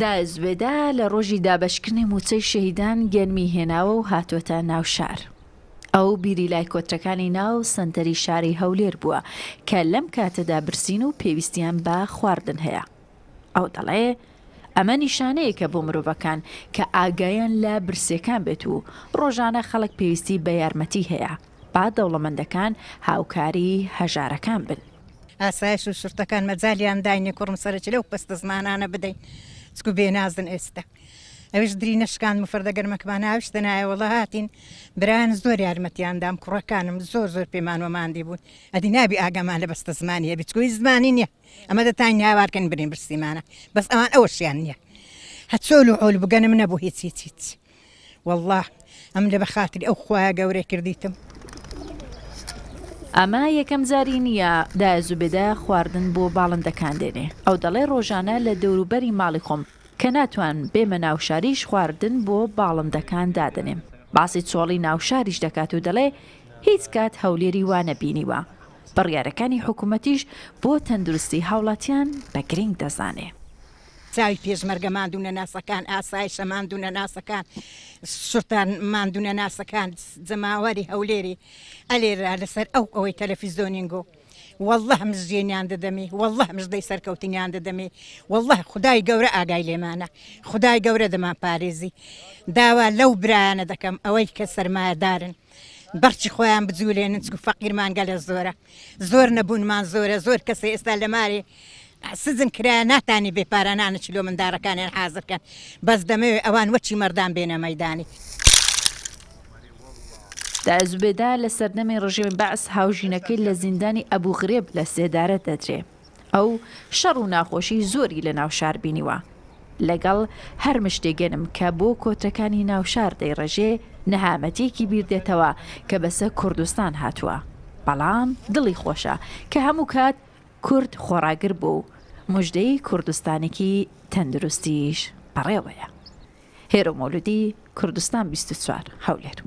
دازبێدا لە ڕۆژی دابشکردنی موچەی شەهیددان گەرمی هێناوە و هاتوۆتە ناو شار. ئەو بیری لای کۆترەکانی ناو سنتەری شاری هەولێر بووە کە لەم کاتەدا برسین و پێویستیان بە خواردن هەیە. ئەو دەڵێ، ئەمە نیشانەیە کە بۆ مرۆڤەکان کە ئاگایان لە برسەکان بێت و ڕۆژانە خەڵک پێویستی بە یارمەتی هەیە با دەوڵەمەندەکان هاوکاری هەژارەکان بن. ئاسایش و شرتەکان مەجاالیان داینی کوڕم سەرچ لەو پستە زمانانە بدەین. چکو بێنازن ئێستا ئەوش دری نەشکان مفردە گەرمەکمان هاوشتە نایەوەڵە هاتین بران زۆر یارمەتیاندام کوڕەکانم زۆر زۆر پێمانوەماندی بوون ئەدی نابی ئاگامان لە بەستە زمانی هەبیچکوی زمانی نییە ئەمە دەتان ناوارکەن برین برسیمانە بەس ئەوان ئەوەشیان نییە هەچۆل و ئەول بگەنم نەبوو هیچ هیچ والله ئەم لە بەخاتری ئەو خوایە گەورە کردیتم. ئەمە یەکەم جاری نییە دایزوبێدا خواردن بۆ باڵندەکان دێنێ ئەو دەڵێ ڕۆژانە لە دەوروبەری ماڵی خۆم کە ناتوان بێمە ناوشاریش خواردن بۆ باڵندەکان دادنێم باسی چۆڵی ناوشاریش دەکات و دەڵێ هیچ کات هەولێری وانە بینیوە بڕیارەکانی حکوومەتیش بۆ تەندروستی هاوڵاتیان بە گرنگ دەزانێ چاوی پێشمەرگە مادونە ناسەکان ئاسای شەماندونە ناسەکان سووران مادونە ناسەکان جەماوەری هەولێری ئەلێرا لەسەر ئەو ئەوەی تەلەفیزۆنینگۆ. والله مزجێنیان دەدەمی والله مزدەی سەرکەوتنیان دەدەمی والله خدای گەورە ئاگای لێمانە خدای گەورە دەمان پارێزی داوا لەو برایانە دەکەم ئەوەی کە سەرمایەدارن بەرچی خۆیان بجوولێنن چکو فەقیرمان گەلە زۆرە زۆر نەبوونمان زۆرە زۆر کەس ئێستا لەمارێ سزم کرا ناتانی بێپارانانە چلو منداڕەکانیان حازرکەن بەس دەمەوێت ئەوان وەچی مەردان بێنە مەدانی. دازوبێدا لە سەردەمی ڕژێمی باعس هاوژینەکەی لە زیندانی ئەبوو غرێب لە سێدارە دەدرێ. ئەو شەڕ و ناخۆشی زۆری لە ناوشار بینیوە. لەگەڵ هەر مشتێگەنم کە بۆ کۆتەکانی ناوشار دەیڕژێ نەهامەتێکی بیردێتەوە کە بەسە کوردستان هاتووە. بەڵام دڵی خۆشە کە هەموو کات کورد خۆراگر بوو مژدەی کوردستانێکی تەندروستیش پەڕێوەیە هێرۆمۆلودی کوردستان 24 هەولێر.